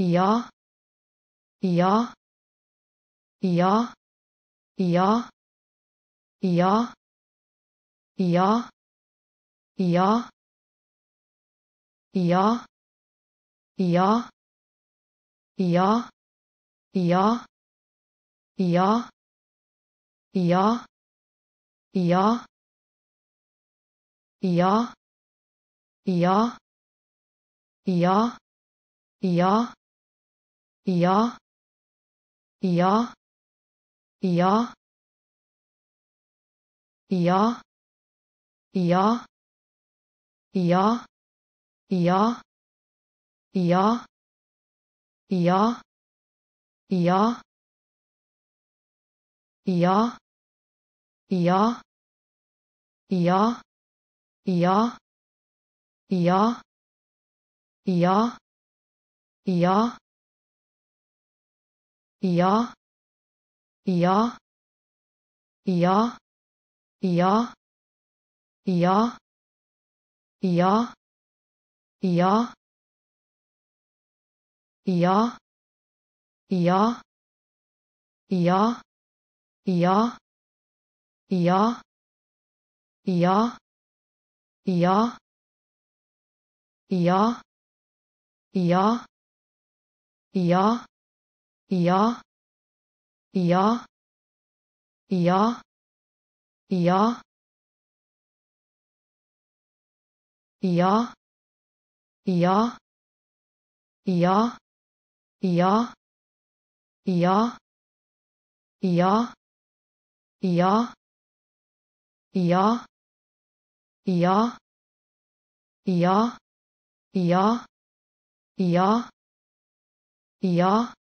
Ja. Ja. Ja. Ja. Ja. Ja. Ja. Ja. Ja. Ja. Ja. Ja. Ja. Ja. Ja. Ja. Ja. Ja. Ja. Ja. Ja. Ja. Ja. Ja. Ja. Ja. Ja. Ja. Ja. Ja. Ja. Ja. Ja. Ja. Ja. Ja. Ja. Ja. Ja. Ja. Ja. Ja. Ja. Ja. Ja. Ja. Ja. Ja. Ja. Ja. Ja. Ja. Ja. Ja. Ja. Ja. Ja. Ja. Ja. Ja. Ja. Ja. Ja. Ja. Ja. Ja. Ja. Ja. Ja.